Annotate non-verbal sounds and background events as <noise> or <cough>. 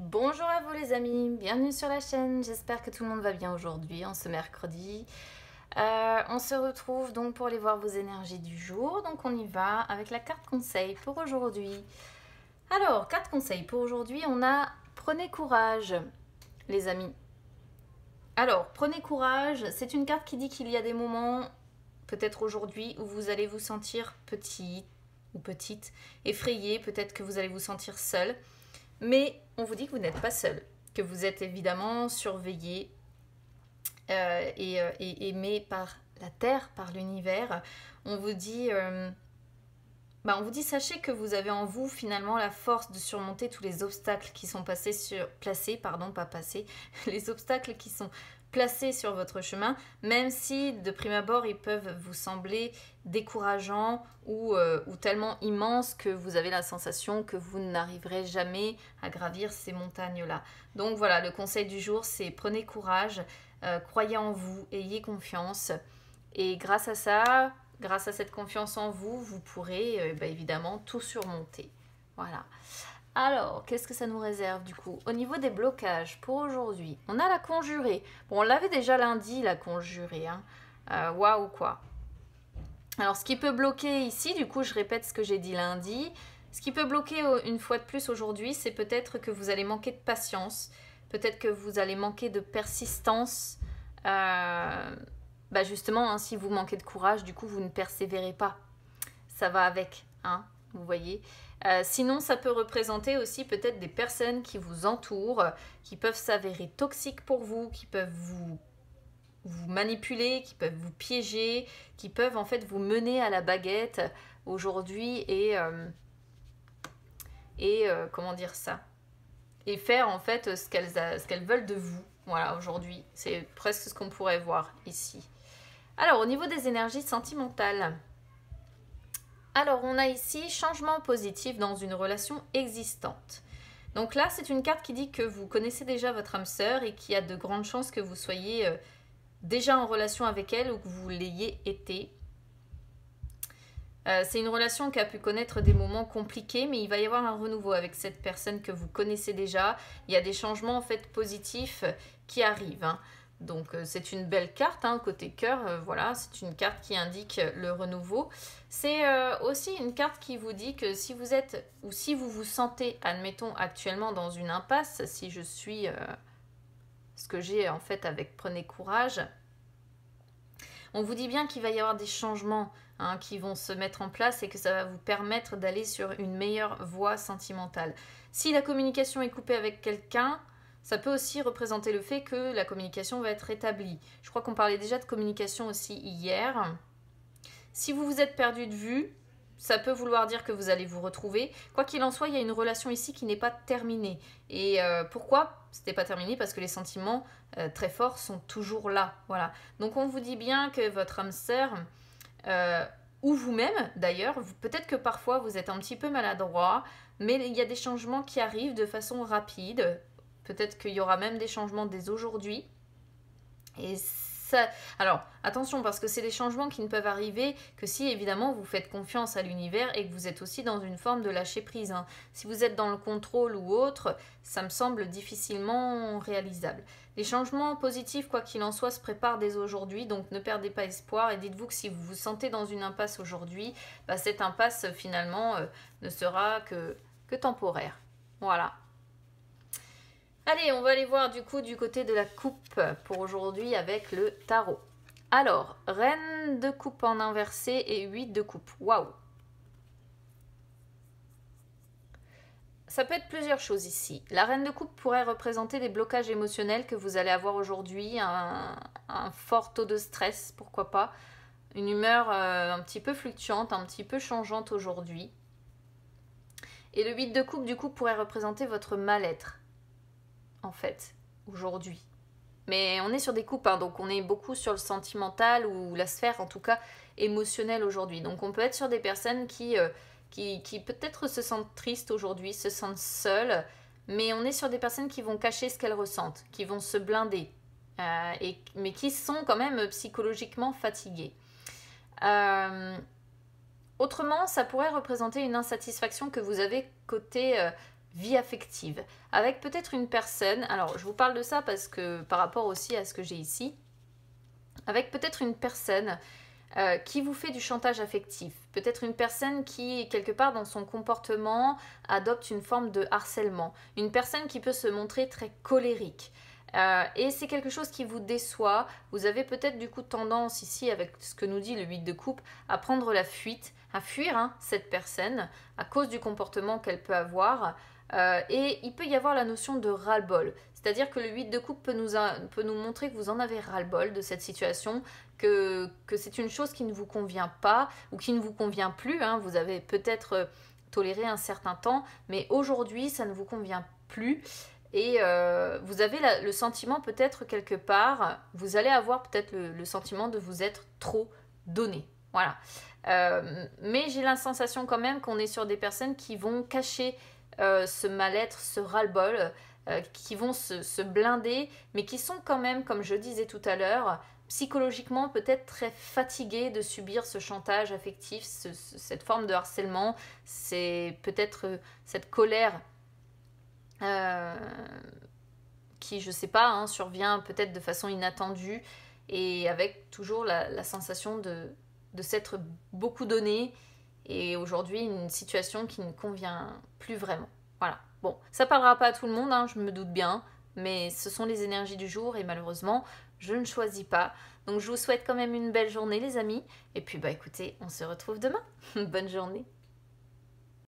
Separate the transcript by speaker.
Speaker 1: Bonjour à vous les amis, bienvenue sur la chaîne, j'espère que tout le monde va bien aujourd'hui, en ce mercredi. Euh, on se retrouve donc pour aller voir vos énergies du jour, donc on y va avec la carte conseil pour aujourd'hui. Alors, carte conseil pour aujourd'hui, on a prenez courage les amis. Alors, prenez courage, c'est une carte qui dit qu'il y a des moments, peut-être aujourd'hui, où vous allez vous sentir petit ou petite, effrayé, peut-être que vous allez vous sentir seul. Mais on vous dit que vous n'êtes pas seul, que vous êtes évidemment surveillé euh, euh, et, aimé par la Terre, par l'univers. On vous dit... Euh, bah on vous dit sachez que vous avez en vous finalement la force de surmonter tous les obstacles qui sont passés sur, placés, pardon, pas passés, <laughs> les obstacles qui sont placés sur votre chemin, même si de prime abord ils peuvent vous sembler décourageants euh, ou, tellement immenses que vous avez la sensation que vous n'arriverez jamais à gravir ces montagnes-là. Donc voilà, le conseil du jour, c'est prenez courage, euh, croyez en vous, ayez confiance. Et grâce à ça, grâce à cette confiance en vous, vous pourrez euh, bah, évidemment tout surmonter. Voilà. Alors, qu'est-ce que ça nous réserve du coup Au niveau des blocages pour aujourd'hui, on a la conjurée. Bon, on l'avait déjà lundi, la conjurée. Hein. Euh, waouh quoi. Alors, ce qui peut bloquer ici, du coup, je répète ce que j'ai dit lundi. Ce qui peut bloquer euh, une fois de plus aujourd'hui, c'est peut-être que vous allez manquer de patience, peut-être que vous allez manquer de persistance. Euh, bah justement, hein, si vous manquez de courage, du coup, vous ne persévérez pas. Ça va avec. Hein vous voyez. Euh, sinon, ça peut représenter aussi peut-être des personnes qui vous entourent, qui peuvent s'avérer toxiques pour vous, qui peuvent vous, manipuler, qui peuvent vous piéger, qui peuvent en fait vous mener à la baguette aujourd'hui et, euh, et euh, comment dire ça Et faire en fait ce qu'elles qu'elles veulent de vous. Voilà, aujourd'hui, c'est presque ce qu'on pourrait voir ici. Alors, au niveau des énergies sentimentales, alors on a ici changement positif dans une relation existante. Donc là, c'est une carte qui dit que vous connaissez déjà votre âme sœur et qu'il y a de grandes chances que vous soyez euh, déjà en relation avec elle ou que vous l'ayez été. Euh, c'est une relation qui a pu connaître des moments compliqués, mais il va y avoir un renouveau avec cette personne que vous connaissez déjà. Il y a des changements en fait positifs qui arrivent. Hein. Donc euh, c'est une belle carte, hein, côté cœur, euh, voilà, c'est une carte qui indique le renouveau. C'est euh, aussi une carte qui vous dit que si vous êtes ou si vous vous sentez, admettons, actuellement dans une impasse, si je suis ce que j'ai en fait avec Prenez courage, on vous dit bien qu'il va y avoir des changements hein, qui vont se mettre en place et que ça va vous permettre d'aller sur une meilleure voie sentimentale. Si la communication est coupée avec quelqu'un, ça peut aussi représenter le fait que la communication va être rétablie. Je crois qu'on parlait déjà de communication aussi hier. Si vous vous êtes perdu de vue, ça peut vouloir dire que vous allez vous retrouver. Quoi qu'il en soit, il y a une relation ici qui n'est pas terminée. Et euh, pourquoi pourquoi n'est pas terminé Parce que les sentiments euh, très forts sont toujours là. Voilà. Donc on vous dit bien que votre âme sœur, euh, ou vous-même d'ailleurs, peut-être que parfois vous êtes un petit peu maladroit, mais il y a des changements qui arrivent de façon rapide, Peut-être qu'il y aura même des changements dès aujourd'hui. Et ça... Alors, attention, parce que c'est des changements qui ne peuvent arriver que si, évidemment, vous faites confiance à l'univers et que vous êtes aussi dans une forme de lâcher-prise. Hein. Si vous êtes dans le contrôle ou autre, ça me semble difficilement réalisable. Les changements positifs, quoi qu'il en soit, se préparent dès aujourd'hui, donc ne perdez pas espoir et dites-vous que si vous vous sentez dans une impasse aujourd'hui, bah, cette impasse, finalement, euh, ne sera que, que temporaire. Voilà, Allez, on va aller voir du coup du côté de la coupe pour aujourd'hui avec le tarot. Alors, reine de coupe en inversé et 8 de coupe. Waouh Ça peut être plusieurs choses ici. La reine de coupe pourrait représenter des blocages émotionnels que vous allez avoir aujourd'hui, un, fort taux de stress, pourquoi pas, une humeur euh, un petit peu fluctuante, un petit peu changeante aujourd'hui. Et le 8 de coupe, du coup, pourrait représenter votre mal-être en fait, aujourd'hui. Mais on est sur des coupes, hein, donc on est beaucoup sur le sentimental ou la sphère en tout cas émotionnelle aujourd'hui. Donc on peut être sur des personnes euh, qui, qui, peut-être se sentent tristes aujourd'hui, se sentent seules, mais on est sur des personnes qui vont cacher ce qu'elles ressentent, qui vont se blinder, euh, et, mais qui sont quand même psychologiquement fatiguées. Euh, autrement, ça pourrait représenter une insatisfaction que vous avez côté vie affective avec peut-être une personne. Alors, je vous parle de ça parce que par rapport aussi à ce que j'ai ici, avec peut-être une personne euh, qui vous fait du chantage affectif, peut-être une personne qui, quelque part dans son comportement, adopte une forme de harcèlement, une personne qui peut se montrer très colérique, euh, et c'est quelque chose qui vous déçoit, vous avez peut-être du coup tendance ici avec ce que nous dit le 8 de coupe à prendre la fuite, à fuir hein, cette personne à cause du comportement qu'elle peut avoir. Euh, et il peut y avoir la notion de ras-le-bol. C'est-à-dire que le 8 de coupe peut nous, montrer que vous en avez ras-le-bol de cette situation, que, c'est une chose qui ne vous convient pas ou qui ne vous convient plus. Hein. Vous avez peut-être euh, toléré un certain temps, mais aujourd'hui ça ne vous convient plus. Et euh, vous avez le sentiment peut-être quelque part, vous allez avoir peut-être le, sentiment de vous être trop donné. Voilà. Euh, mais j'ai la sensation quand même qu'on est sur des personnes qui vont cacher euh, ce mal-être, ce ras-le-bol, qui vont se, blinder, mais qui sont quand même, comme je disais tout à l'heure, psychologiquement peut-être très fatiguées de subir ce chantage affectif, cette forme de harcèlement, c'est peut-être cette colère euh, qui, je sais pas, hein, survient peut-être de façon inattendue et avec toujours la, sensation de, de s'être beaucoup donné et aujourd'hui une situation qui ne convient plus vraiment. Voilà. Bon, ça parlera pas à tout le monde, hein, je me doute bien, mais ce sont les énergies du jour et malheureusement, je ne choisis pas. Donc je vous souhaite quand même une belle journée les amis et puis bah écoutez, on se retrouve demain. <laughs> Bonne journée.